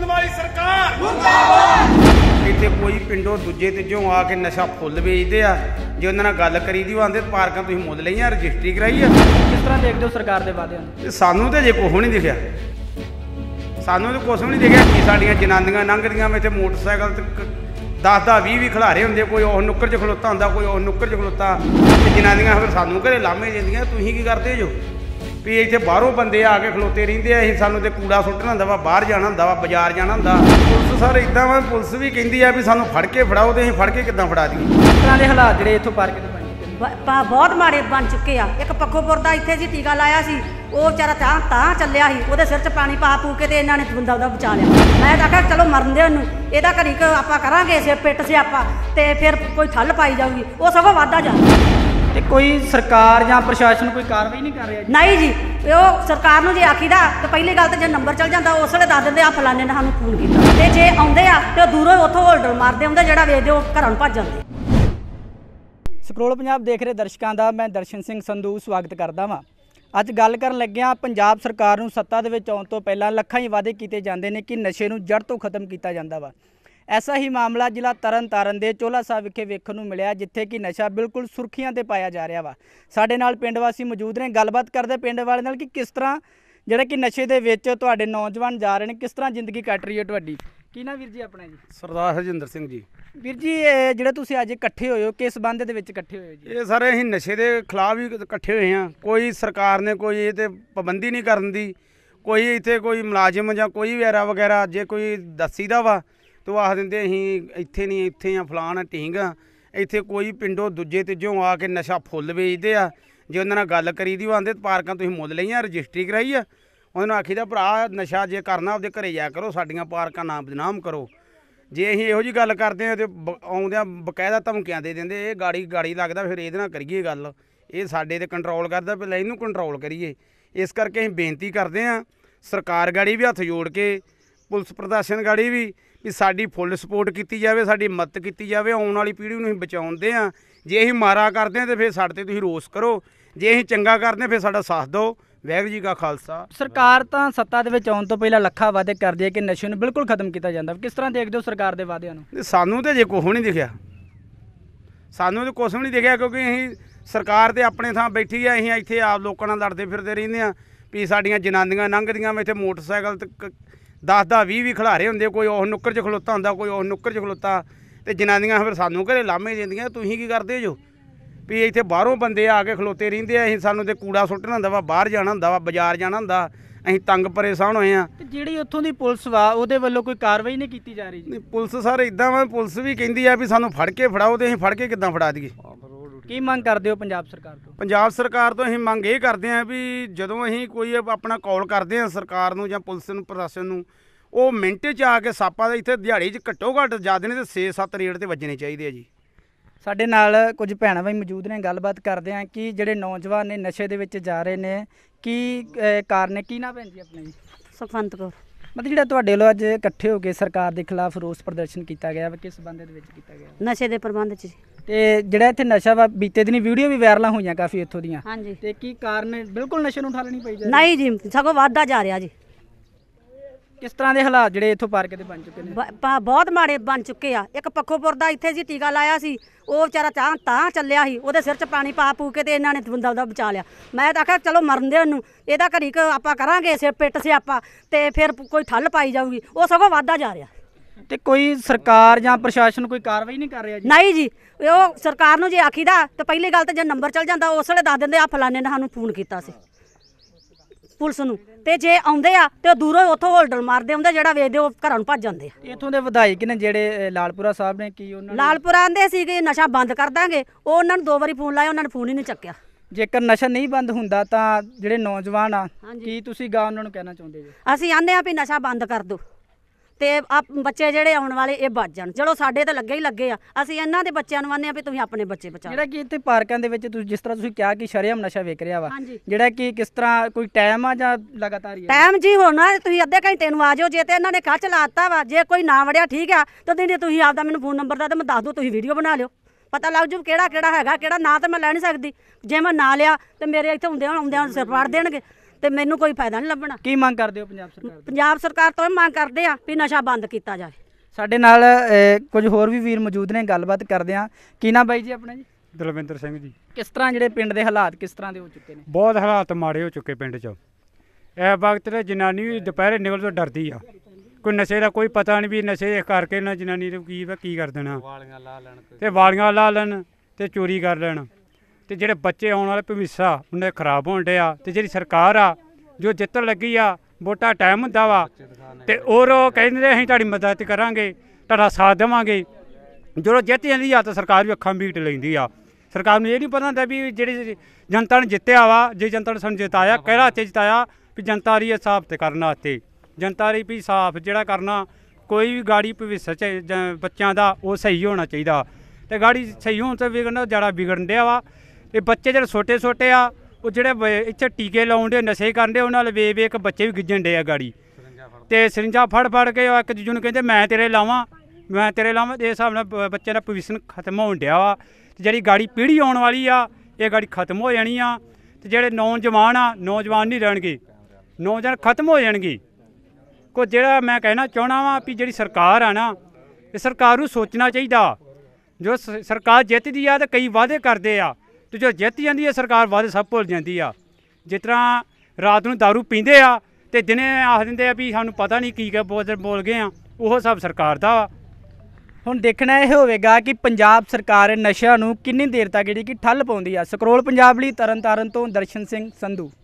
ਕਰਨ ਵਾਲੀ ਸਰਕਾਰ ਜਿੰਦਾਬਾਦ ਇੱਥੇ ਕੋਈ ਪਿੰਡੋਂ ਦੂਜੇ ਤੀਜੋਂ ਆ ਕੇ ਨਸ਼ਾ ਫੁੱਲ ਵੇਚਦੇ ਆ ਜੇ ਉਹਨਾਂ ਨਾਲ ਗੱਲ ਕਰੀ ਦੀ ਉਹ ਆਂਦੇ ਪਾਰਕਾਂ ਤੁਸੀਂ ਮੁੱਲ ਲਈਆਂ ਰਜਿਸਟਰੀ ਕਰਾਈ ਆ ਕਿਸ ਤਰ੍ਹਾਂ ਦੇਖਦੇ ਹੋ ਸਰਕਾਰ ਦੇ ਵਾਅਦੇ ਨੂੰ ਸਾਨੂੰ ਤਾਂ ਜੇ ਕੁਝ ਨਹੀਂ ਦਿਖਿਆ ਸਾਨੂੰ ਤਾਂ ਕੁਝ ਨਹੀਂ ਦਿਖਿਆ ਕਿ ਸਾਡੀਆਂ ਜਨਾਨੀਆਂ ਲੰਘਦੀਆਂ ਵਿੱਚ ਮੋਟਰਸਾਈਕਲ ਤੇ 10 ਦਾ 20 ਵੀ ਖਿਡਾਰੇ ਹੁੰਦੇ ਕੋਈ ਉਹ ਨੁੱਕਰ 'ਚ ਖਲੋਤਾ ਹੁੰਦਾ ਕੋਈ ਉਹ ਨੁੱਕਰ 'ਚ ਖਲੋਤਾ ਜਨਾਨੀਆਂ ਫਿਰ ਸਾਨੂੰ ਘਰੇ ਲਾਮੇ ਜਾਂਦੀਆਂ ਤੁਸੀਂ ਕੀ ਕਰਦੇ ਜੋ ਵੀ ਇੱਥੇ ਬਾਹਰੋਂ ਬੰਦੇ ਆ ਕੇ ਖਲੋਤੇ ਰਹਿੰਦੇ ਆ ਇਹ ਸਾਨੂੰ ਤੇ ਕੂੜਾ ਸੁੱਟਣਾ ਹੁੰਦਾ ਵਾ ਬਾਹਰ ਜਾਣਾ ਹੁੰਦਾ ਵਾ ਬਾਜ਼ਾਰ ਜਾਣਾ ਹੁੰਦਾ ਪੁਲਿਸ ਸਰ ਇਦਾਂ ਵਾ ਪੁਲਿਸ ਵੀ ਕਹਿੰਦੀ ਆ ਵੀ ਸਾਨੂੰ ਫੜ ਕੇ ਫੜਾਓ ਤੇ ਅਸੀਂ ਫੜ ਕੇ ਕਿੱਦਾਂ ਫੜਾ ਦਈਏ ਤਰ੍ਹਾਂ ਦੇ ਹਾਲਾਤ ਜਿਹੜੇ ਇੱਥੋਂ ਪਰ ਕੇ ਬਣੇ ਬਹੁਤ ਮਾਰੇ ਬਣ ਚੁੱਕੇ ਆ ਇੱਕ ਪੱਖੋਪੁਰ ਦਾ ਇੱਥੇ ਜੀ ਟੀਕਾ ਲਾਇਆ ਸੀ ਉਹ ਵਿਚਾਰਾ ਤਾਂ ਤਾਂ ਚੱਲਿਆ ਸੀ ਉਹਦੇ ਸਿਰ 'ਚ ਪਾਣੀ ਪਾ ਪੂ ਕੇ ਤੇ ਇਹਨਾਂ ਨੇ ਬੰਦਾ ਉਹਦਾ ਬਚਾ ਲਿਆ ਮੈਂ ਤਾਂ ਕਿਹਾ ਚਲੋ ਮਰਨ ਦੇ ਉਹਨੂੰ ਇਹਦਾ ਘਰੀਕ ਆਪਾਂ ਕਰਾਂਗੇ ਸਿਰ ਪਿੱਟ ਆਪਾਂ ਤੇ ਫਿਰ ਕੋਈ ਥੱਲ ਪਾਈ ਜਾਊਗੀ ਉਹ ਸਭ ਵਾਦਾ ਜਾਂਦਾ ਤੇ ਕੋਈ ਸਰਕਾਰ ਜਾਂ ਪ੍ਰਸ਼ਾਸਨ ਕੋਈ ਕਾਰਵਾਈ ਨਹੀਂ ਕਰ ਰਿਹਾ ਜੀ ਨਹੀਂ ਜੀ ਉਹ ਸਰਕਾਰ ਨੂੰ ਜੇ ਆਖੀਦਾ ਤੇ ਪਹਿਲੀ ਗੱਲ ਤਾਂ ਜੇ ਨੰਬਰ ਚੱਲ ਜਾਂਦਾ ਉਸ ਵੇਲੇ ਦੱਸ ਦਿੰਦੇ ਆ ਫਲਾਣੇ ਨੇ ਸਾਨੂੰ ਫੋਨ ਕੀਤਾ ਤੇ ਜੇ ਆਉਂਦੇ ਆ ਤੇ ਉਹ ਦੂਰੋਂ ਉੱਥੋਂ ਹੋਲਡਰ ਮਾਰਦੇ ਹੁੰਦੇ ਜਿਹੜਾ ਵੇਚਦੇ ਉਹ ਨੂੰ ਭੱਜ ਜਾਂਦੇ ਸਕਰੋਲ ਪੰਜਾਬ ਦੇਖ ਰਹੇ ਦਰਸ਼ਕਾਂ ਦਾ ਮੈਂ ਦਰਸ਼ਨ ਸਿੰਘ ਸੰਧੂ ਸਵਾਗਤ ਕਰਦਾ ਵਾਂ ਅੱਜ ਗੱਲ ਕਰਨ ਲੱਗਿਆਂ ਪੰਜਾਬ ਸਰਕਾਰ ਨੂੰ ਸੱਤਾ ਦੇ ਵਿੱਚ ਆਉਣ ਤੋਂ ਪਹਿਲਾਂ ਲੱਖਾਂ ਹੀ ਵਾਅਦੇ ਕੀਤੇ ਜਾਂਦੇ ਨੇ ਕਿ ਨਸ਼ੇ ਨੂੰ ਜੜ ਤੋਂ ਖਤਮ ਕੀਤਾ ਜਾਂਦਾ ਵਾ ਐਸਾ ਹੀ ਮਾਮਲਾ ਜ਼ਿਲ੍ਹਾ ਤਰਨਤਾਰਨ ਦੇ ਚੋਲਾ ਸਾਹਿਬ ਵਿਖੇ ਵੇਖਣ ਨੂੰ ਮਿਲਿਆ ਜਿੱਥੇ ਕਿ ਨਸ਼ਾ ਬਿਲਕੁਲ ਸੁਰਖੀਆਂ ਤੇ ਪਾਇਆ ਜਾ ਰਿਹਾ ਵਾ ਸਾਡੇ ਨਾਲ ਪਿੰਡ ਵਾਸੀ ਮੌਜੂਦ ਨੇ ਗੱਲਬਾਤ ਕਰਦੇ ਪਿੰਡ ਵਾਲੇ ਨਾਲ ਕਿ ਕਿਸ ਤਰ੍ਹਾਂ ਜਿਹੜਾ ਕਿ ਨਸ਼ੇ ਦੇ ਵਿੱਚ ਤੁਹਾਡੇ ਨੌਜਵਾਨ ਜਾ ਰਹੇ ਨੇ ਕਿਸ ਤਰ੍ਹਾਂ ਜ਼ਿੰਦਗੀ ਕੱਟ ਰਹੀ ਹੈ ਤੁਹਾਡੀ ਕੀ ਨਾ ਵੀਰ ਜੀ ਆਪਣਾ ਜੀ ਸਰਦਾਰ ਹਰਜਿੰਦਰ ਸਿੰਘ ਜੀ ਵੀਰ ਜੀ ਜਿਹੜਾ ਤੁਸੀਂ ਅੱਜ ਇਕੱਠੇ ਹੋਏ ਹੋ ਕਿਸ ਬੰਦੇ ਦੇ ਵਿੱਚ ਇਕੱਠੇ ਹੋਏ ਹੋ ਜੀ ਇਹ ਸਾਰੇ ਅਸੀਂ ਨਸ਼ੇ ਦੇ ਖਿਲਾਫ ਹੀ ਇਕੱਠੇ ਹੋਏ ਆ ਕੋਈ ਸਰਕਾਰ ਨੇ ਕੋਈ ਇਹ ਤੇ ਪਾਬੰਦੀ ਨਹੀਂ ਕਰਨ ਦੀ ਕੋਈ ਇੱਥੇ ਕੋਈ ਮੁਲਾਜ਼ਮ ਜਾਂ ਕੋਈ ਵੈਰਾ ਵਗੈਰਾ ਜੇ ਕੋਈ ਦੱਸੀਦਾ ਵਾ ਤੋ ਆਖ ਦਿੰਦੇ ਅਸੀਂ ਇੱਥੇ ਨਹੀਂ ਇੱਥੇ ਆ ਫਲਾਣ ਟਿੰਗ ਇੱਥੇ ਕੋਈ ਪਿੰਡੋਂ ਦੂਜੇ ਤੀਜੋਂ ਆ ਕੇ ਨਸ਼ਾ ਫੁੱਲ ਵੇਚਦੇ ਆ ਜੇ ਉਹਨਾਂ ਨਾਲ ਗੱਲ ਕਰੀ ਦੀ ਉਹ ਆਂਦੇ ਪਾਰਕਾਂ ਤੁਸੀਂ ਮੁੱਲ ਲਈਆਂ ਰਜਿਸਟਰੀ ਕਰਾਈ ਆ ਉਹਨਾਂ ਨੂੰ ਆਖੀਦਾ ਭਰਾ ਨਸ਼ਾ ਜੇ ਕਰਨਾ ਆਪਦੇ ਘਰੇ ਜਾ ਕਰੋ ਸਾਡੀਆਂ ਪਾਰਕਾਂ ਨਾਮ ਬਦਨਾਮ ਕਰੋ ਜੇ ਅਸੀਂ ਇਹੋ ਜੀ ਗੱਲ ਕਰਦੇ ਆ ਤੇ ਆਉਂਦਿਆਂ ਬਕਾਇਦਾ ਧਮਕੀਆਂ ਦੇ ਦਿੰਦੇ ਇਹ ਗਾੜੀ ਗਾੜੀ ਲੱਗਦਾ ਫਿਰ ਇਹਦੇ ਨਾਲ ਕਰੀਏ ਗੱਲ ਇਹ ਸਾਡੇ ਤੇ ਕੰਟਰੋਲ ਕਰਦਾ ਪਹਿਲਾਂ ਇਹਨੂੰ ਕੰਟਰੋਲ ਕਰੀਏ ਇਸ ਕਰਕੇ ਅਸੀਂ ਬੇਨਤੀ ਕਰਦੇ ਆ ਸਰਕਾਰ ਗਾੜੀ ਵੀ ਹੱਥ ਜੋੜ ਕੇ ਪੁਲਿਸ ਪ੍ਰਦਰਸ਼ਨ ਗਾੜੀ ਵੀ ਵੀ ਸਾਡੀ ਫੁੱਲ ਸਪੋਰਟ ਕੀਤੀ ਜਾਵੇ ਸਾਡੀ ਮਦਦ ਕੀਤੀ ਜਾਵੇ ਆਉਣ ਵਾਲੀ ਪੀੜ੍ਹੀ ਨੂੰ ਹੀ ਬਚਾਉਂਦੇ ਆ ਜੇ ਅਸੀਂ ਮਾਰਾ ਕਰਦੇ ਆ ਤੇ ਫਿਰ ਸਾਡੇ ਤੇ ਤੁਸੀਂ ਰੋਸ ਕਰੋ ਜੇ ਅਸੀਂ ਚੰਗਾ ਕਰਦੇ ਆ ਫਿਰ ਸਾਡਾ ਸਾਥ ਦਿਓ ਵਾਹਿਗੁਰੂ ਜੀ ਕਾ ਖਾਲਸਾ ਸਰਕਾਰ ਤਾਂ ਸੱਤਾ ਦੇ ਵਿੱਚ ਆਉਣ ਤੋਂ ਪਹਿਲਾਂ ਲੱਖਾਂ ਵਾਅਦੇ ਕਰਦੀ ਹੈ ਕਿ ਨਸ਼ੇ ਨੂੰ ਬਿਲਕੁਲ ਖਤਮ ਕੀਤਾ ਜਾਂਦਾ ਕਿਸ ਤਰ੍ਹਾਂ ਦੇਖਦੇ ਹੋ ਸਰਕਾਰ ਦੇ ਵਾਅਦਿਆਂ ਨੂੰ ਸਾਨੂੰ ਤੇ ਜੇ ਕੁਝ ਨਹੀਂ ਦਿਖਿਆ ਸਾਨੂੰ ਤੇ ਕੁਝ ਵੀ ਨਹੀਂ ਦਿਖਿਆ ਕਿਉਂਕਿ ਅਸੀਂ ਸਰਕਾਰ ਤੇ ਆਪਣੇ ਥਾਂ ਬੈਠੀ ਆ ਅਸੀਂ ਇੱਥੇ ਆਪ ਲੋਕਾਂ ਨਾਲ ਲੜਦੇ ਫਿਰਦੇ ਰਹਿੰਦੇ ਆ ਵੀ ਸਾਡੀਆਂ ਜਨਾਨੀਆਂ ਲੰਘਦੀਆਂ ਮੈਂ ਇੱਥੇ ਮੋਟਰਸਾਈਕਲ ਤੇ 10 ਦਾ 20 ਵੀ ਖਿਡਾਰੇ ਹੁੰਦੇ ਕੋਈ ਉਹ ਨੁੱਕਰ 'ਚ ਖਲੋਤਾ ਹੁੰਦਾ ਕੋਈ ਉਹ ਨੁੱਕਰ 'ਚ ਖਲੋਤਾ ਤੇ ਜਨਾਨੀਆਂ ਫਿਰ ਸਾਨੂੰ ਘਰੇ ਲਾਮੇ ਦਿੰਦੀਆਂ ਤੁਸੀਂ ਕੀ ਕਰਦੇ ਜੋ ਵੀ ਇੱਥੇ ਬਾਹਰੋਂ ਬੰਦੇ ਆ ਕੇ ਖਲੋਤੇ ਰਹਿੰਦੇ ਆ ਅਸੀਂ ਸਾਨੂੰ ਤੇ ਕੂੜਾ ਸੁੱਟਣਾ ਹੁੰਦਾ ਵਾ ਬਾਹਰ ਜਾਣਾ ਹੁੰਦਾ ਵਾ ਬਾਜ਼ਾਰ ਜਾਣਾ ਹੁੰਦਾ ਅਸੀਂ ਤੰਗ ਪਰੇਸ਼ਾਨ ਹੋਏ ਆ ਤੇ ਜਿਹੜੀ ਉੱਥੋਂ ਦੀ ਪੁਲਿਸ ਵਾ ਉਹਦੇ ਵੱਲੋਂ ਕੋਈ ਕਾਰਵਾਈ ਨਹੀਂ ਕੀਤੀ ਜਾ ਰਹੀ ਜੀ ਪੁਲਿਸ ਸਰ ਇਦਾਂ ਵਾ ਪੁਲਿਸ ਵੀ ਕਹਿੰਦੀ ਆ ਵੀ ਸਾਨੂੰ ਫੜ ਕੇ ਫੜਾਓ ਤੇ ਅਸੀਂ ਫੜ ਕੇ ਕਿੱਦਾਂ ਫੜਾ ਦਈਏ ਕੀ ਮੰਗ ਕਰਦੇ ਹੋ ਪੰਜਾਬ ਸਰਕਾਰ ਤੋਂ ਪੰਜਾਬ ਸਰਕਾਰ ਤੋਂ ਅਸੀਂ ਮੰਗ ਇਹ ਕਰਦੇ ਆਂ ਵੀ ਜਦੋਂ ਅਸੀਂ ਕੋਈ ਆਪਣਾ ਕਾਲ ਕਰਦੇ ਆਂ ਸਰਕਾਰ ਨੂੰ ਜਾਂ ਪੁਲਿਸ ਨੂੰ ਪ੍ਰਸ਼ਾਸਨ ਨੂੰ ਉਹ ਮਿੰਟ 'ਚ ਆ ਕੇ ਸਾਪਾ ਦੇ ਇੱਥੇ ਦਿਹਾੜੀ 'ਚ ਘੱਟੋ ਘੱਟ ਜ਼ਿਆਦਾ ਨਹੀਂ ਤੇ 6-7 ਰੇਟ ਤੇ ਵੱਜਣੇ ਚਾਹੀਦੇ ਆ ਜੀ ਸਾਡੇ ਨਾਲ ਕੁਝ ਭੈਣਾਂ ਵੀ ਮੌਜੂਦ ਨੇ ਗੱਲਬਾਤ ਕਰਦੇ ਆ ਕਿ ਜਿਹੜੇ ਨੌਜਵਾਨ ਨੇ ਨਸ਼ੇ ਦੇ ਵਿੱਚ ਜਾ ਰਹੇ ਨੇ ਕੀ ਕਾਰਨ ਕੀ ਨਾ ਭੈਣ ਜੀ ਆਪਣੇ ਜੀ ਸੁਖਵੰਤ ਕੌਰ ਮਤਲਬ ਜਿਹੜਾ ਤੁਹਾਡੇ ਲੋ ਅੱਜ ਇਕੱਠੇ ਹੋ ਕੇ ਸਰਕਾਰ ਦੇ ਖਿਲਾਫ ਰੋਸ ਪ੍ਰਦਰਸ਼ਨ ਕੀਤਾ ਗਿਆ ਕਿਸ ਬੰਦੇ ਦੇ ਵਿੱਚ ਕੀਤਾ ਗਿਆ ਨਸ਼ੇ ਦੇ ਪ੍ਰਬੰਧ 'ਚ ਤੇ ਜਿਹੜਾ ਇੱਥੇ ਨਸ਼ਾ ਵਾ ਬੀਤੇ ਦਿਨੀ ਵੀਡੀਓ ਵੀ ਵਾਇਰਲਾਂ ਹੋਈਆਂ ਕਾਫੀ ਇੱਥੋਂ ਦੀਆਂ ਤੇ ਕੀ ਕਾਰਨ ਬਿਲਕੁਲ ਨਸ਼ੇ ਨੂੰ ਠਾਲਣੀ ਪਈ ਜਾ ਨਹੀਂ ਜੀ ਸਗੋਂ ਵਾਧਾ ਜਾ ਰਿਹਾ ਜੀ ਕਿਸ ਤਰ੍ਹਾਂ ਦੇ ਹਾਲਾਤ ਜਿਹੜੇ ਇੱਥੋਂ ਪਾਰਕ ਦੇ ਬਣ ਚੁੱਕੇ ਨੇ ਬਹੁਤ ਮਾੜੇ ਬਣ ਚੁੱਕੇ ਆ ਇੱਕ ਪੱਖੋਪੁਰ ਦਾ ਇੱਥੇ ਜੀ ਟੀਕਾ ਲਾਇਆ ਸੀ ਉਹ ਵਿਚਾਰਾ ਤਾਂ ਤਾਂ ਚੱਲਿਆ ਸੀ ਉਹਦੇ ਸਿਰ 'ਚ ਪਾਣੀ ਪਾ ਪੂ ਕੇ ਤੇ ਇਹਨਾਂ ਨੇ ਬੰਦਾ ਉਹਦਾ ਬਚਾ ਲਿਆ ਮੈਂ ਤਾਂ ਆਖਿਆ ਚਲੋ ਮਰਨ ਦੇ ਉਹਨੂੰ ਇਹਦਾ ਘੜੀ ਆਪਾਂ ਕਰਾਂਗੇ ਸਿਰ ਪਿੱਟ ਸਿਆਪਾ ਤੇ ਫਿਰ ਕੋਈ ਠੱਲ ਪਾਈ ਜਾਊਗੀ ਉਹ ਸਗੋਂ ਵਾਧਾ ਜਾ ਰਿਹਾ ਤੇ ਕੋਈ ਸਰਕਾਰ ਜਾਂ ਪ੍ਰਸ਼ਾਸਨ ਕੋਈ ਕਾਰਵਾਈ ਨਹੀਂ ਕਰ ਰਿਹਾ ਜੀ ਨਹੀਂ ਜੀ ਉਹ ਸਰਕਾਰ ਨੂੰ ਜੇ ਆਖੀਦਾ ਤਾਂ ਪਹਿਲੀ ਗੱਲ ਤਾਂ ਜੇ ਨੰਬਰ ਚੱਲ ਜਾਂਦਾ ਉਸ ਵੇਲੇ ਦੱਸ ਦਿੰਦੇ ਆ ਫਲਾਣੇ ਨੇ ਸਾਨੂੰ ਫੋਨ ਕੀਤਾ ਸੀ ਪੁਲਿਸ ਨੂੰ ਤੇ ਜੇ ਆਉਂਦੇ ਆ ਤੇ ਦੂਰੋਂ ਉੱਥੋਂ ਹੋਲਡਰ ਮਾਰਦੇ ਆਉਂਦੇ ਜਿਹੜਾ ਵੇਚਦੇ ਉਹ ਘਰਾਂ ਨੂੰ ਭੱਜ ਜਾਂਦੇ ਆ ਇਥੋਂ ਦੇ ਵਿਧਾਇਕ ਨੇ ਜਿਹੜੇ ਲਾਲਪੁਰਾ ਸਾਹਿਬ ਨੇ ਕੀ ਉਹਨਾਂ ਲਾਲਪੁਰਾ ਆਂਦੇ ਸੀ ਕਿ ਨਸ਼ਾ ਬੰਦ ਕਰ ਦਾਂਗੇ ਉਹ ਉਹਨਾਂ ਨੂੰ ਦੋ ਵਾਰੀ ਫੋਨ ਲਾਇਆ ਉਹਨਾਂ ਨੇ ਫੋਨ ਹੀ ਨਹੀਂ ਚੱਕਿਆ ਜੇਕਰ ਨਸ਼ਾ ਨਹੀਂ ਬੰਦ ਹੁੰਦਾ ਤਾਂ ਜਿਹੜੇ ਨੌਜਵਾਨ ਆ ਕੀ ਤੁਸੀਂ ਗਾ ਉਹਨਾਂ ਨੂੰ ਕਹਿਣਾ ਚਾਹੁੰਦੇ ਜੀ ਅਸੀਂ ਆਂਦੇ ਆ ਵੀ ਨਸ਼ਾ ਬੰਦ ਕਰ ਦਿਓ ਤੇ ਆ ਬੱਚੇ ਜਿਹੜੇ ਆਉਣ ਵਾਲੇ ਇਹ ਬਚ ਜਾਣ ਚਲੋ ਸਾਡੇ ਤਾਂ ਲੱਗੇ ਹੀ ਲੱਗੇ ਆ ਅਸੀਂ ਇਹਨਾਂ ਦੇ ਬੱਚਿਆਂ ਨੂੰ ਆਨੇ ਆ ਵੀ ਤੁਸੀਂ ਆਪਣੇ ਬੱਚੇ ਬਚਾਓ ਜਿਹੜਾ ਕਿ ਇੱਥੇ ਪਾਰਕਾਂ ਦੇ ਵਿੱਚ ਤੁਸੀਂ ਜਿਸ ਤਰ੍ਹਾਂ ਤੁਸੀਂ ਕਿਹਾ ਕਿ ਸ਼ਰਿਆਮ ਨਸ਼ਾ ਵੇਖ ਰਿਹਾ ਵਾ ਜਿਹੜਾ ਕਿ ਕਿਸ ਤਰ੍ਹਾਂ ਕੋਈ ਟਾਈਮ ਆ ਜਾਂ ਲਗਾਤਾਰ ਹੀ ਆ ਟਾਈਮ ਜੀ ਹੋਣਾ ਤੁਸੀਂ ਅੱਧੇ ਘੰਟੇ ਨੂੰ ਆ ਜਾਓ ਜੇ ਤੇ ਇਹਨਾਂ ਨੇ ਕੱਚ ਲਾਤਾ ਵਾ ਜੇ ਕੋਈ ਨਾ ਵੜਿਆ ਠੀਕ ਆ ਤਾਂ ਦੇ ਤੁਸੀਂ ਆਪਦਾ ਮੈਨੂੰ ਫੋਨ ਨੰਬਰ ਦਾ ਤੇ ਮੈਂ ਦੱਸ ਦੂ ਤੁਸੀਂ ਵੀਡੀਓ ਬਣਾ ਲਿਓ ਪਤਾ ਲੱਗ ਜੂ ਕਿਹੜਾ ਕਿਹੜਾ ਹੈਗਾ ਕਿਹੜਾ ਨਾ ਤਾਂ ਮੈਂ ਲੈ ਨਹੀਂ ਸਕਦੀ ਜੇ ਮੈਂ ਨਾ ਲਿਆ ਤੇ ਮੇਰੇ ਇੱਥੇ ਹੁੰਦੇ ਹੁੰਦੇ ਸਿਰ ਪਾੜ ਦੇਣਗੇ ਤੇ ਮੈਨੂੰ ਕੋਈ ਫਾਇਦਾ ਨਹੀਂ ਲੱਭਣਾ ਕੀ ਮੰਗ ਕਰਦੇ ਹੋ ਪੰਜਾਬ ਸਰਕਾਰ ਤੋਂ ਪੰਜਾਬ ਸਰਕਾਰ ਤੋਂ ਇਹ ਮੰਗ ਕਰਦੇ ਆ ਵੀ ਨਸ਼ਾ ਬੰਦ ਕੀਤਾ ਜਾਵੇ ਸਾਡੇ ਨਾਲ ਕੁਝ ਹੋਰ ਵੀ ਵੀਰ ਮੌਜੂਦ ਨੇ ਗੱਲਬਾਤ ਕਰਦੇ ਆ ਕੀ ਨਾਮ ਬਾਈ ਜੀ ਆਪਣਾ ਜੀ ਦਲਵਿੰਦਰ ਸਿੰਘ ਜੀ ਕਿਸ ਤਰ੍ਹਾਂ ਜਿਹੜੇ ਪਿੰਡ ਦੇ ਹਾਲਾਤ ਕਿਸ ਤਰ੍ਹਾਂ ਦੇ ਹੋ ਚੁੱਕੇ ਨੇ ਬਹੁਤ ਹਾਲਾਤ ਮਾੜੇ ਹੋ ਚੁੱਕੇ ਪਿੰਡ 'ਚ ਇਹ ਵਕਤ ਤੇ ਜਨਾਨੀ ਵੀ ਦੁਪਹਿਰੇ ਨਿਕਲ ਤੋਂ ਡਰਦੀ ਆ ਕੋਈ ਨਸ਼ੇ ਦਾ ਕੋਈ ਪਤਾ ਨਹੀਂ ਵੀ ਨਸ਼ੇ ਇਸ ਕਰਕੇ ਨਾ ਜਨਾਨੀ ਨੂੰ ਕੀ ਕੀ ਕਰ ਦੇਣਾ ਲਾ ਲੈਣ ਤੇ ਵਾਲੀਆਂ ਲਾ ਲੈਣ ਤੇ ਚੋਰੀ ਕਰ ਲੈਣ ਤੇ ਜਿਹੜੇ ਬੱਚੇ ਆਉਣ ਵਾਲੇ ਭਵਿੱਖਾ ਉਹਨੇ ਖਰਾਬ ਹੋਣ ਡਿਆ ਤੇ ਜਿਹੜੀ ਸਰਕਾਰ ਆ ਜੋ ਜਿੱਤਣ ਲੱਗੀ ਆ ਵੋਟਾਂ ਟਾਈਮ ਹੁੰਦਾ ਵਾ ਤੇ ਔਰ ਉਹ ਕਹਿੰਦੇ ਅਸੀਂ ਤੁਹਾਡੀ ਮਦਦ ਕਰਾਂਗੇ ਤੁਹਾਡਾ ਸਾਥ ਦੇਵਾਂਗੇ ਜਦੋਂ ਜਿੱਤ ਜਾਂਦੀ ਆ ਤਾਂ ਸਰਕਾਰ ਵੀ ਅੱਖਾਂ ਮੀਟ ਲੈਂਦੀ ਆ ਸਰਕਾਰ ਨੂੰ ਇਹ ਨਹੀਂ ਪਤਾ ਹੁੰਦਾ ਵੀ ਜਿਹੜੀ ਜਨਤਾ ਨੇ ਜਿੱਤਿਆ ਵਾ ਜੇ ਜਨਤਾ ਨੇ ਸਾਨੂੰ ਜਿਤਾਇਆ ਕਿਹੜਾ ਤੇ ਜਿਤਾਇਆ ਵੀ ਜਨਤਾ ਹੈ ਸਾਫ਼ ਤੇ ਕਰਨ ਵਾਸਤੇ ਜਨਤਾ ਵੀ ਸਾਫ ਜਿਹੜਾ ਕਰਨਾ ਕੋਈ ਵੀ ਗਾੜੀ ਭਵਿੱਖ ਚ ਬੱਚਿਆਂ ਦਾ ਉਹ ਸਹੀ ਹੋਣਾ ਚਾਹੀਦਾ ਤੇ ਗਾੜੀ ਸਹੀ ਹੋਣ ਤੇ ਵਿਗੜਨਾ ਜ਼ਿਆਦਾ ਵਿਗੜਨ ਡਿਆ ਵਾ ਇਹ ਬੱਚੇ ਜਿਹੜੇ ਛੋਟੇ ਛੋਟੇ ਆ ਉਹ ਜਿਹੜੇ ਇੱਥੇ ਟੀਕੇ ਲਾਉਂਦੇ ਨਸ਼ੇ ਕਰਦੇ ਉਹਨਾਂ ਨਾਲ ਵੇ ਵੇ ਇੱਕ ਬੱਚੇ ਵੀ ਗਿੱਜਣ ਦੇ ਆ ਗਾੜੀ ਤੇ ਸਰਿੰਜਾ ਫੜ ਫੜ ਕੇ ਉਹ ਇੱਕ ਜੁਨ ਕਹਿੰਦੇ ਮੈਂ ਤੇਰੇ ਲਾਵਾਂ ਮੈਂ ਤੇਰੇ ਲਾਵਾਂ ਦੇ ਹਿਸਾਬ ਨਾਲ ਬੱਚੇ ਦਾ ਪੋਜੀਸ਼ਨ ਖਤਮ ਹੋਣ ਡਿਆ ਵਾ ਤੇ ਜਿਹੜੀ ਗਾੜੀ ਪੀੜੀ ਆਉਣ ਵਾਲੀ ਆ ਇਹ ਗਾੜੀ ਖਤਮ ਹੋ ਜਾਣੀ ਆ ਤੇ ਜਿਹੜੇ ਨੌਜਵਾਨ ਆ ਨੌਜਵਾਨ ਨਹੀਂ ਰਹਿਣਗੇ ਨੌਜਵਾਨ ਖਤਮ ਹੋ ਜਾਣਗੇ ਕੋ ਜਿਹੜਾ ਮੈਂ ਕਹਿਣਾ ਚਾਹਣਾ ਵਾਂ ਵੀ ਜਿਹੜੀ ਸਰਕਾਰ ਆ ਨਾ ਇਹ ਸਰਕਾਰ ਨੂੰ ਸੋਚਣਾ ਚਾਹੀਦਾ ਜੋ ਸਰਕਾਰ ਜਿੱਤਦੀ ਆ ਤੇ ਕਈ ਵਾਅਦੇ ਕਰਦੇ ਆ ਤੇ ਜੋ ਜਿੱਤ ਜਾਂਦੀ ਹੈ ਸਰਕਾਰ ਵਾਦੇ ਸਭ ਭੁੱਲ ਜਾਂਦੀ ਆ ਜਿਸ ਤਰ੍ਹਾਂ ਰਾਤ ਨੂੰ दारू ਪੀਂਦੇ ਆ ਤੇ ਦਿਨੇ ਆਖ ਦਿੰਦੇ ਆ ਵੀ ਸਾਨੂੰ ਪਤਾ ਨਹੀਂ ਕੀ ਬੋਲ ਬੋਲ ਗਏ ਆ ਉਹ ਸਭ ਸਰਕਾਰ ਦਾ ਹੁਣ ਦੇਖਣਾ ਇਹ ਹੋਵੇਗਾ ਕਿ ਪੰਜਾਬ ਸਰਕਾਰ ਨਸ਼ਿਆਂ ਨੂੰ ਕਿੰਨੀ ਦੇਰ ਤੱਕ ਜਿਹੜੀ ਕਿ ਠੱਲ ਪਾਉਂਦੀ ਆ ਸਕਰੋਲ ਪੰਜਾਬ ਲਈ ਤਰਨਤਾਰਨ ਤੋਂ ਦਰਸ਼ਨ ਸਿੰਘ ਸੰਧੂ